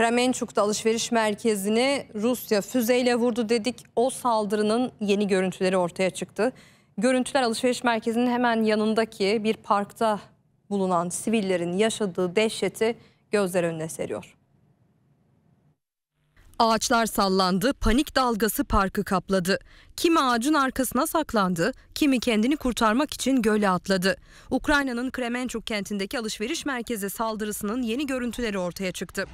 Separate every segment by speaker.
Speaker 1: Kremençuk'ta alışveriş merkezini Rusya füzeyle vurdu dedik. O saldırının yeni görüntüleri ortaya çıktı. Görüntüler alışveriş merkezinin hemen yanındaki bir parkta bulunan sivillerin yaşadığı dehşeti gözler önüne seriyor. Ağaçlar sallandı, panik dalgası parkı kapladı. Kimi ağacın arkasına saklandı, kimi kendini kurtarmak için göle atladı. Ukrayna'nın Kremenchuk kentindeki alışveriş merkezi saldırısının yeni görüntüleri ortaya çıktı.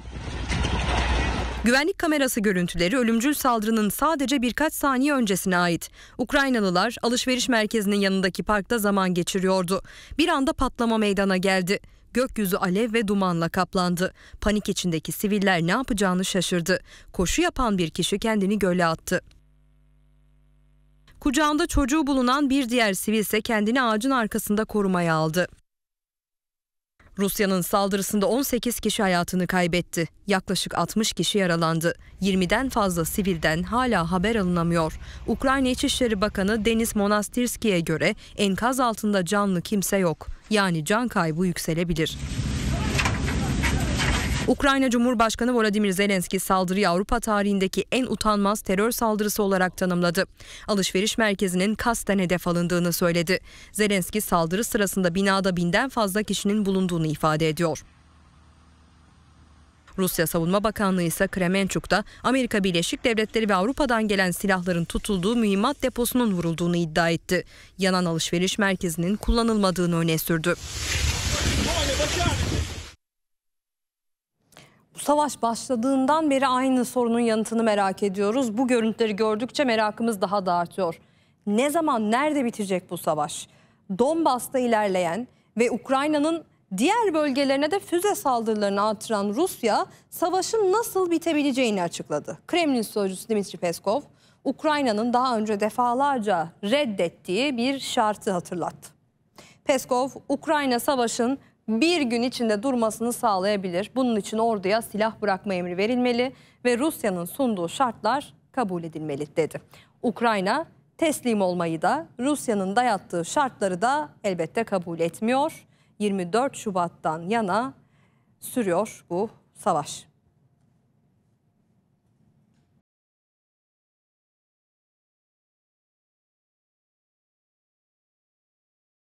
Speaker 1: Güvenlik kamerası görüntüleri ölümcül saldırının sadece birkaç saniye öncesine ait. Ukraynalılar alışveriş merkezinin yanındaki parkta zaman geçiriyordu. Bir anda patlama meydana geldi gökyüzü alev ve dumanla kaplandı. Panik içindeki siviller ne yapacağını şaşırdı. Koşu yapan bir kişi kendini göle attı. Kucağında çocuğu bulunan bir diğer sivil ise kendini ağacın arkasında korumaya aldı. Rusya'nın saldırısında 18 kişi hayatını kaybetti. Yaklaşık 60 kişi yaralandı. 20'den fazla sivilden hala haber alınamıyor. Ukrayna İçişleri Bakanı Deniz Monastirski'ye göre enkaz altında canlı kimse yok. Yani can kaybı yükselebilir. Ukrayna Cumhurbaşkanı Volodymyr Zelenski saldırıyı Avrupa tarihindeki en utanmaz terör saldırısı olarak tanımladı. Alışveriş merkezinin kasten hedef alındığını söyledi. Zelenski saldırı sırasında binada binden fazla kişinin bulunduğunu ifade ediyor. Rusya Savunma Bakanlığı ise Kremençuk'ta Amerika Birleşik Devletleri ve Avrupa'dan gelen silahların tutulduğu mühimmat deposunun vurulduğunu iddia etti. Yanan alışveriş merkezinin kullanılmadığını öne sürdü. Savaş başladığından beri aynı sorunun yanıtını merak ediyoruz. Bu görüntüleri gördükçe merakımız daha da artıyor. Ne zaman, nerede bitecek bu savaş? Donbas'ta ilerleyen ve Ukrayna'nın diğer bölgelerine de füze saldırılarını artıran Rusya savaşın nasıl bitebileceğini açıkladı. Kremlin sözcüsü Dmitri Peskov, Ukrayna'nın daha önce defalarca reddettiği bir şartı hatırlattı. Peskov, Ukrayna savaşın bir gün içinde durmasını sağlayabilir. Bunun için orduya silah bırakma emri verilmeli ve Rusya'nın sunduğu şartlar kabul edilmeli dedi. Ukrayna teslim olmayı da Rusya'nın dayattığı şartları da elbette kabul etmiyor. 24 Şubat'tan yana sürüyor bu savaş.